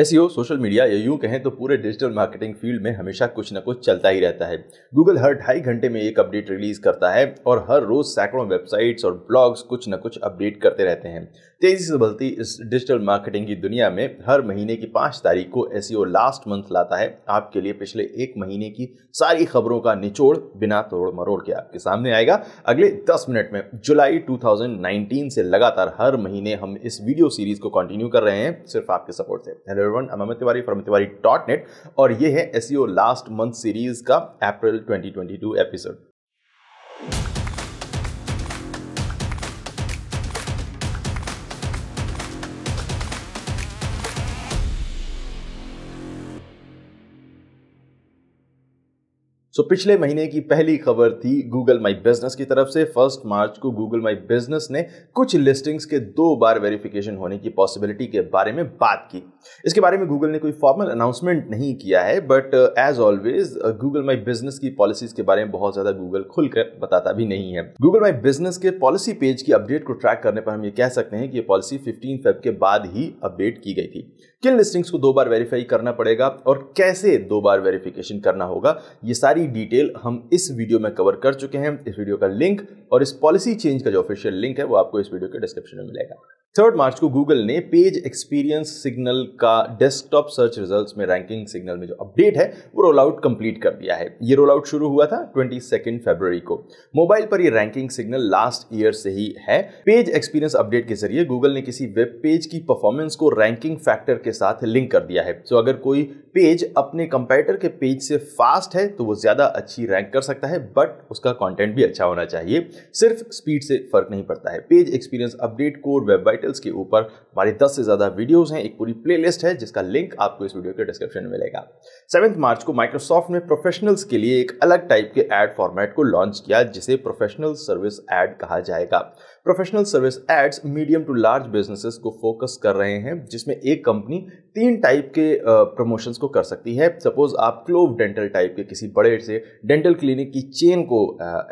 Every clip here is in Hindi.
एस सोशल मीडिया या यूं कहें तो पूरे डिजिटल मार्केटिंग फील्ड में हमेशा कुछ ना कुछ चलता ही रहता है गूगल हर ढाई घंटे में एक अपडेट रिलीज करता है और हर रोज सैकड़ों वेबसाइट्स और ब्लॉग्स कुछ ना कुछ अपडेट करते रहते हैं तेजी से बदलती इस डिजिटल मार्केटिंग की दुनिया में हर महीने की पाँच तारीख को एस लास्ट मंथ लाता है आपके लिए पिछले एक महीने की सारी खबरों का निचोड़ बिना तोड़ मरोड़ के आपके सामने आएगा अगले दस मिनट में जुलाई 2019 से लगातार हर महीने हम इस वीडियो सीरीज को कंटिन्यू कर रहे हैं सिर्फ आपके सपोर्ट से hello everyone Amit Tiwari from Tiwari dot net और ये है एस लास्ट मंथ सीरीज का April twenty episode so so, पिछले महीने की पहली खबर थी गूगल माई बिजनेस की तरफ से फर्स्ट मार्च को गूगल माई बिजनेस ने कुछ लिस्टिंग्स के दो बार वेरिफिकेशन होने की पॉसिबिलिटी के बारे में बात की इसके बारे में गूगल ने कोई फॉर्मल अनाउंसमेंट नहीं किया है but as always Google My Business की पॉलिसीज के बारे में बहुत ज्यादा गूगल खुलकर बताता भी नहीं है गूगल माई बिजनेस के पॉलिसी पेज की अपडेट को ट्रैक करने पर हम ये कह सकते हैं कि ये पॉलिसी फिफ्टीन फेब के बाद ही अपडेट की गई थी किन लिस्टिंग्स को दो बार वेरीफाई करना पड़ेगा और कैसे दो बार वेरिफिकेशन करना होगा ये सारी सारी डिटेल हम इस वीडियो में कवर कर चुके हैं इस वीडियो का लिंक और इस पॉलिसी चेंज का जो ऑफिशियल लिंक है वो आपको इस वीडियो के डिस्क्रिप्शन में मिलेगा थर्ड मार्च को गूगल ने पेज एक्सपीरियंस सिग्नल का डेस्कटॉप सर्च रिजल्ट्स में रैंकिंग सिग्नल में जो अपडेट है वो रोल आउट कंप्लीट कर दिया है ये रोल आउट शुरू हुआ था ट्वेंटी सेकेंड फेब्रवरी को मोबाइल पर ये रैंकिंग सिग्नल लास्ट ईयर से ही है पेज एक्सपीरियंस अपडेट के जरिए गूगल ने किसी वेब पेज की परफॉर्मेंस को रैंकिंग फैक्टर के साथ लिंक कर दिया है तो अगर कोई पेज अपने कंपेटर के पेज से फास्ट है तो वो ज़्यादा अच्छी रैंक कर सकता है बट उसका कॉन्टेंट भी अच्छा होना चाहिए सिर्फ स्पीड से फर्क नहीं पड़ता है page experience update core website titles के ऊपर हमारी 10 से ज़्यादा वीडियोस हैं एक पूरी प्लेलिस्ट है जिसका लिंक आपको इस वीडियो के डिस्क्रिप्शन में मिलेगा सेवन्थ मार्च को माइक्रोसॉफ्ट ने प्रोफेशनल्स के लिए एक अलग टाइप के एड फॉर्मेट को लॉन्च किया जिसे प्रोफेशनल सर्विस एड कहा जाएगा professional service ads medium to large businesses को फोकस कर रहे हैं जिसमें एक कंपनी तीन टाइप के प्रमोशंस को कर सकती है सपोज आप क्लोव डेंटल टाइप के किसी बड़े से डेंटल क्लिनिक की चेन को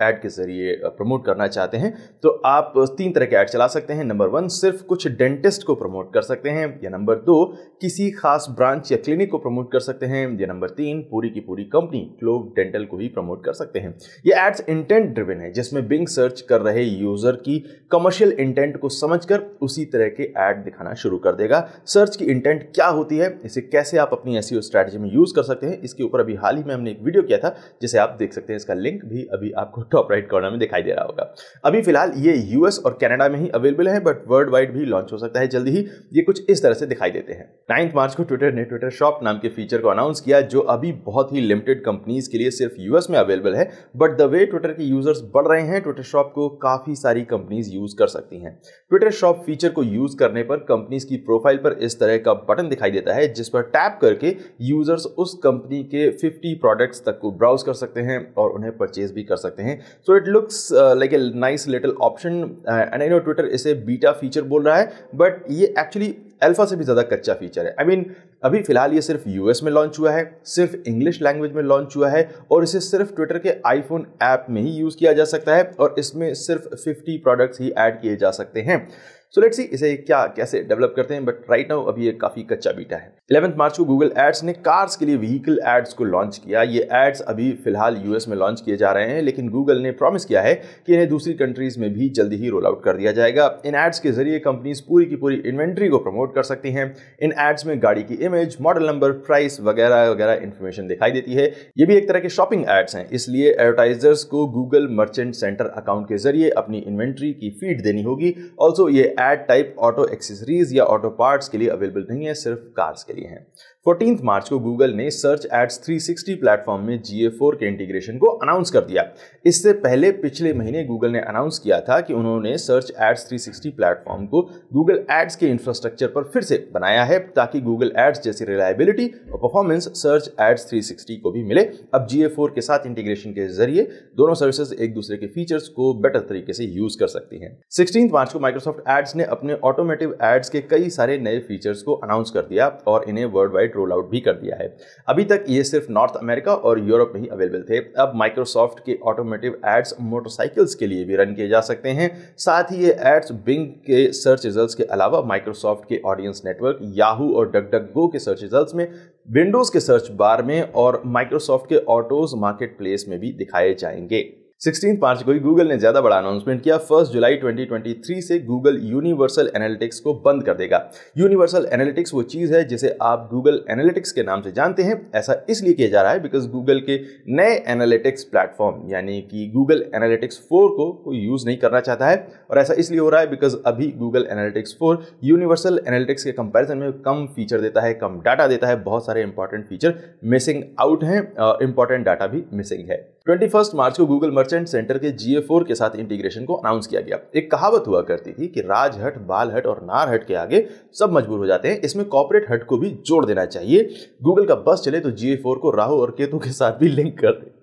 ऐड के जरिए प्रमोट करना चाहते हैं तो आप तीन तरह के ऐड चला सकते हैं नंबर वन सिर्फ कुछ डेंटिस्ट को प्रमोट कर सकते हैं या नंबर दो किसी खास ब्रांच या क्लिनिक को प्रमोट कर सकते हैं या नंबर तीन पूरी की पूरी कंपनी क्लोव डेंटल को ही प्रमोट कर सकते हैं ये एड्स इंटेंट ड्रिवन है जिसमें बिंग सर्च कर रहे यूजर की कमर्शियल इंटेंट को समझकर उसी तरह के ऐड दिखाना शुरू कर देगा सर्च की इंटेंट क्या होती है इसे कैसे आप अपनी ऐसी स्ट्रैटेजी e में यूज़ कर सकते हैं इसके ऊपर अभी हाल ही में हमने एक वीडियो किया था जिसे आप देख सकते हैं इसका लिंक भी अभी आपको टॉप राइट कॉर्नर में दिखाई दे रहा होगा अभी फिलहाल ये यूएस और कैनेडा में ही अवेलेबल है बट वर्ल्ड वाइड भी लॉन्च हो सकता है जल्दी ही ये कुछ इस तरह से दिखाई देते हैं नाइन्थ मार्च को ट्विटर ने ट्विटर शॉप नाम के फीचर को अनाउंस किया जो अभी बहुत ही लिमिटेड कंपनीज के लिए सिर्फ यूएस में अवेलेबल है बट द वे ट्विटर के यूजर्स बढ़ रहे हैं ट्विटर शॉप को काफी सारी कंपनीज यूज कर सकती हैं ट्विटर शॉप फीचर को यूज करने पर कंपनीज की प्रोफाइल पर इस तरह का बटन दिखाई देता है जिस पर टैप करके यूजर्स उस कंपनी के 50 प्रोडक्ट्स तक को ब्राउज कर सकते हैं और उन्हें परचेज भी कर सकते हैं so it looks like a nice little option and I know Twitter इसे बीटा फीचर बोल रहा है बट ये एक्चुअली अल्फा से भी ज़्यादा कच्चा फीचर है आई I मीन mean, अभी फिलहाल ये सिर्फ यूएस में लॉन्च हुआ है सिर्फ इंग्लिश लैंग्वेज में लॉन्च हुआ है और इसे सिर्फ ट्विटर के आईफोन ऐप में ही यूज़ किया जा सकता है और इसमें सिर्फ 50 प्रोडक्ट्स ही ऐड किए जा सकते हैं सो लेट्स सी इसे क्या कैसे डेवलप करते हैं बट राइट नाउ अभी ये काफ़ी कच्चा बीटा है इलेवंथ मार्च को गूगल एड्स ने कार्स के लिए व्हीकल एड्स को लॉन्च किया ये एड्स अभी फिलहाल यूएस में लॉन्च किए जा रहे हैं लेकिन गूगल ने प्रॉमिस किया है कि इन्हें दूसरी कंट्रीज़ में भी जल्दी ही रोल आउट कर दिया जाएगा इन एड्स के जरिए कंपनीज पूरी की पूरी इन्वेंट्री को प्रमोट कर सकती हैं इन एड्स में गाड़ी की इमेज मॉडल नंबर प्राइस वगैरह वगैरह इन्फॉर्मेशन दिखाई देती है ये भी एक तरह के शॉपिंग एड्स हैं इसलिए एडवर्टाइजर्स को गूगल मर्चेंट सेंटर अकाउंट के जरिए अपनी इन्वेंट्री की फीड देनी होगी ऑल्सो ये एड टाइप ऑटो एक्सेसरीज या ऑटो पार्ट्स के लिए अवेलेबल नहीं है सिर्फ कार्स के लिए है फोर्टीन मार्च को गूगल ने सर्च एड्स 360 प्लेटफॉर्म में GA4 के इंटीग्रेशन को अनाउंस कर दिया इससे पहले पिछले महीने गूगल ने अनाउंस किया था कि उन्होंने सर्च एड्स 360 प्लेटफॉर्म को गूगल एड्स के इंफ्रास्ट्रक्चर पर फिर से बनाया है ताकि गूगल एड्स जैसी रिलायबिलिटी और परफॉर्मेंस सर्च एड्स 360 को भी मिले अब GA4 के साथ इंटीग्रेशन के जरिए दोनों सर्विसेज एक दूसरे के फीचर्स को बेटर तरीके से यूज कर सकती हैं सिक्सटीन मार्च को माइक्रोसॉफ्ट एड्स ने अपने ऑटोमेटिव एड्स के कई सारे नए फीचर्स को अनाउंस कर दिया और इन्हें वर्ल्ड वाइड रोल आउट भी कर दिया है अभी तक ये सिर्फ नॉर्थ अमेरिका और यूरोप में ही अवेलेबल थे अब माइक्रोसॉफ्ट के ऑटोमेटिव एड्स मोटरसाइकिल्स के लिए भी रन किए जा सकते हैं साथ ही ये एड्स बिंग के सर्च रिजल्ट के अलावा माइक्रोसॉफ्ट के ऑडियंस नेटवर्क याहू और गो के सर्च रिजल्ट में विंडोज़ के सर्च बार में और माइक्रोसॉफ्ट के ऑटोज मार्केट प्लेस में भी दिखाए जाएंगे सिक्सटीन मार्च को ही गूगल ने ज्यादा बड़ा अनाउंसमेंट किया फर्स्ट जुलाई 2023 से गूगल यूनिवर्सल एनालिटिक्स को बंद कर देगा यूनिवर्सल एनालिटिक्स वो चीज़ है जिसे आप गूगल एनालिटिक्स के नाम से जानते हैं ऐसा इसलिए किया जा रहा है बिकॉज गूगल के नए एनालिटिक्स प्लेटफॉर्म यानी कि गूगल एनालिटिक्स फोर को कोई यूज़ नहीं करना चाहता है और ऐसा इसलिए हो रहा है बिकॉज अभी Google Analytics four Universal Analytics के कंपेरिजन में कम फीचर देता है कम डाटा देता है बहुत सारे इंपॉर्टेंट फीचर मिसिंग आउट हैं इंपॉर्टेंट डाटा भी मिसिंग है ट्वेंटी मार्च को गूगल मर्चेंट सेंटर के जीए फोर के साथ इंटीग्रेशन को अनाउंस किया गया एक कहावत हुआ करती थी कि राजहट बालहट और नारहट के आगे सब मजबूर हो जाते हैं इसमें कॉपरेट हट को भी जोड़ देना चाहिए गूगल का बस चले तो जीए फोर को राहु और केतु के साथ भी लिंक कर दे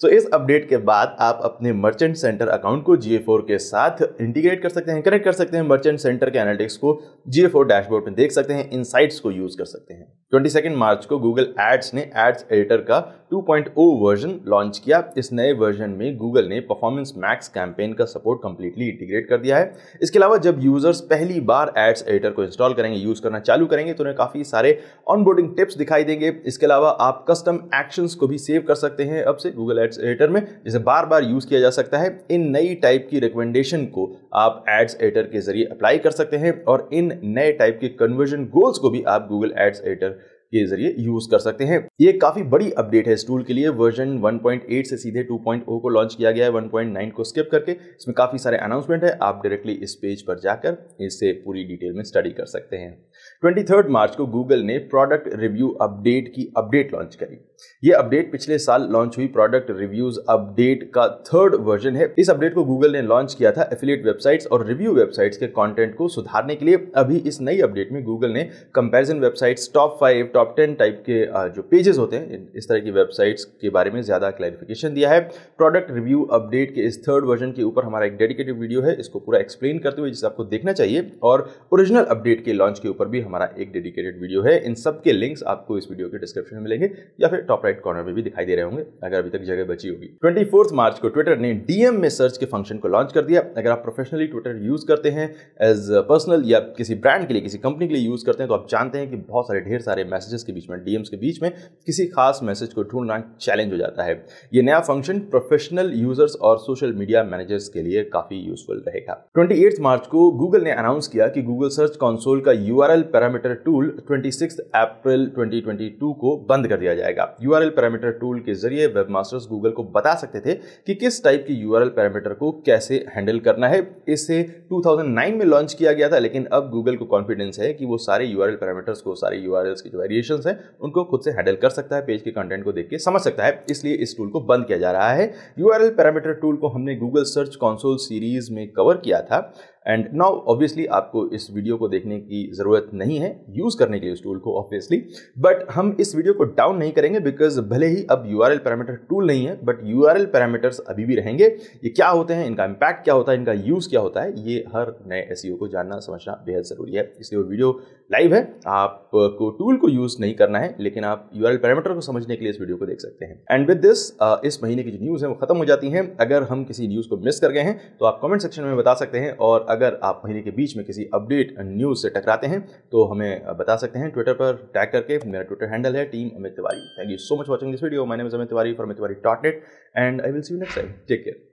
सो so, इस अपडेट के बाद आप अपने मर्चेंट सेंटर अकाउंट को जी के साथ इंटीग्रेट कर सकते हैं कनेक्ट कर सकते हैं मर्चेंट सेंटर के एनालिटिक्स को जी डैशबोर्ड में देख सकते हैं इनसाइट्स को यूज कर सकते हैं ट्वेंटी मार्च को गूगल एड्स ने एड्स एडिटर का 2.0 वर्जन लॉन्च किया इस नए वर्जन में गूगल ने परफॉर्मेंस मैक्स कैंपेन का सपोर्ट कंप्लीटली इंटीग्रेट कर दिया है इसके अलावा जब यूजर्स पहली बार एड्स एडिटर को इंस्टॉल करेंगे यूज करना चालू करेंगे तो उन्हें काफ़ी सारे ऑनबोर्डिंग टिप्स दिखाई देंगे इसके अलावा आप कस्टम एक्शंस को भी सेव कर सकते हैं अब से गूगल एड्स एडिटर में जिसे बार बार यूज़ किया जा सकता है इन नई टाइप की रिकमेंडेशन को आप एड्स एडिटर के जरिए अप्लाई कर सकते हैं और इन नए टाइप के कन्वर्जन गोल्स को भी आप गूगल एड्स एडिटर के जरिए यूज कर सकते हैं ये काफी बड़ी अपडेट है इस टूल के लिए वर्जन 1.8 से सीधे 2.0 को लॉन्च किया गया है 1.9 को स्किप करके इसमें काफी सारे अनाउंसमेंट है आप डायरेक्टली इस पेज पर जाकर इसे पूरी डिटेल में स्टडी कर सकते हैं 23 मार्च को गूगल ने प्रोडक्ट रिव्यू अपडेट की अपडेट लॉन्च करी ये अपडेट पिछले साल लॉन्च हुई प्रोडक्ट रिव्यूज अपडेट का थर्ड वर्जन है इस अपडेट को गूगल ने लॉन्च किया था एफिलेट वेबसाइट्स और रिव्यू वेबसाइट्स के कंटेंट को सुधारने के लिए अभी इस नई अपडेट में गूगल ने comparison websites top five top ten type के जो पेजेस होते हैं इस तरह की वेबसाइट्स के बारे में ज़्यादा क्लैरिफिकेशन दिया है प्रोडक्ट रिव्यू अपडेट के इस थर्ड वर्जन के ऊपर हमारा एक डेडिकेटेड वीडियो है इसको पूरा एक्सप्लेन करते हुए जिसे आपको देखना चाहिए और ओरिजिनल अपडेट के लॉन्च के ऊपर भी हम हमारा एक डेडिकेटेड वीडियो है इन सब के लिंक्स आपको इस वीडियो के डिस्क्रिप्शन में मिलेंगे या फिर टॉप राइट कॉर्नर में भी दिखाई दे रहे होंगे अगर अभी तक जगह बची होगी ट्वेंटी मार्च को ट्विटर ने डीएम में सर्च के फंक्शन को लॉन्च कर दिया अगर आप प्रोफेशनली ट्विटर यूज करते हैं एज पर्सनल या किसी ब्रांड के लिए किसी कंपनी के लिए यूज करते हैं तो आप जानते हैं कि बहुत सारे ढेर सारे मैसेजेस के बीच में डीएम्स के बीच में किसी खास मैसेज को ढूंढना चैलेंज हो जाता है ये नया फंक्शन प्रोफेशनल यूजर्स और सोशल मीडिया मैनेजर्स के लिए काफी यूजफुल रहेगा ट्वेंटी मार्च को गूगल ने अनाउंस किया कि गूगल सर्च कॉन्सोल का U R parameter tool 26 April 2022 को बंद कर दिया जाएगा यूआरएल पैरामीटर टूल के जरिए वेब मास्टर्स गूगल को बता सकते थे कि किस टाइप की यूआरएल पैरामीटर को कैसे हैंडल करना है इसे 2009 में लॉन्च किया गया था लेकिन अब गूगल को कॉन्फिडेंस है कि वो सारे यूआरएल पैरामीटर्स को सारे यूआरएल्स की जो वेरिएशन है उनको खुद से हैंडल कर सकता है पेज के कंटेंट को देख के समझ सकता है इसलिए इस टूल को बंद किया जा रहा है यूआरएल पैरामीटर टूल को हमने गूगल सर्च कॉन्सोल सीरीज में कवर किया था एंड नाउ ऑब्वियसली आपको इस वीडियो को देखने की ज़रूरत नहीं है यूज़ करने के लिए इस टूल को ऑब्वियसली बट हम इस वीडियो को डाउन नहीं करेंगे बिकॉज भले ही अब U R L parameter tool नहीं है but U R L parameters अभी भी रहेंगे ये क्या होते हैं इनका इम्पैक्ट क्या होता है इनका यूज़ क्या होता है ये हर नए एस e को जानना समझना बेहद ज़रूरी है इसलिए वो वीडियो लाइव है आपको टूल को यूज़ नहीं करना है लेकिन आप यू आर एल पैरामीटर को समझने के लिए इस वीडियो को देख सकते हैं एंड विद दिस इस महीने की जो न्यूज़ है वो खत्म हो जाती हैं अगर हम किसी न्यूज़ को मिस कर गए हैं तो आप कमेंट सेक्शन में बता सकते हैं और अगर आप महीने के बीच में किसी अपडेट न्यूज़ से टकराते हैं तो हमें बता सकते हैं ट्विटर पर टैग करके मेरा ट्विटर हैंडल है team Amit Tiwari thank you so much watching this video my is Amit Tiwari for Amit Tiwari dot net and I will see you next time take care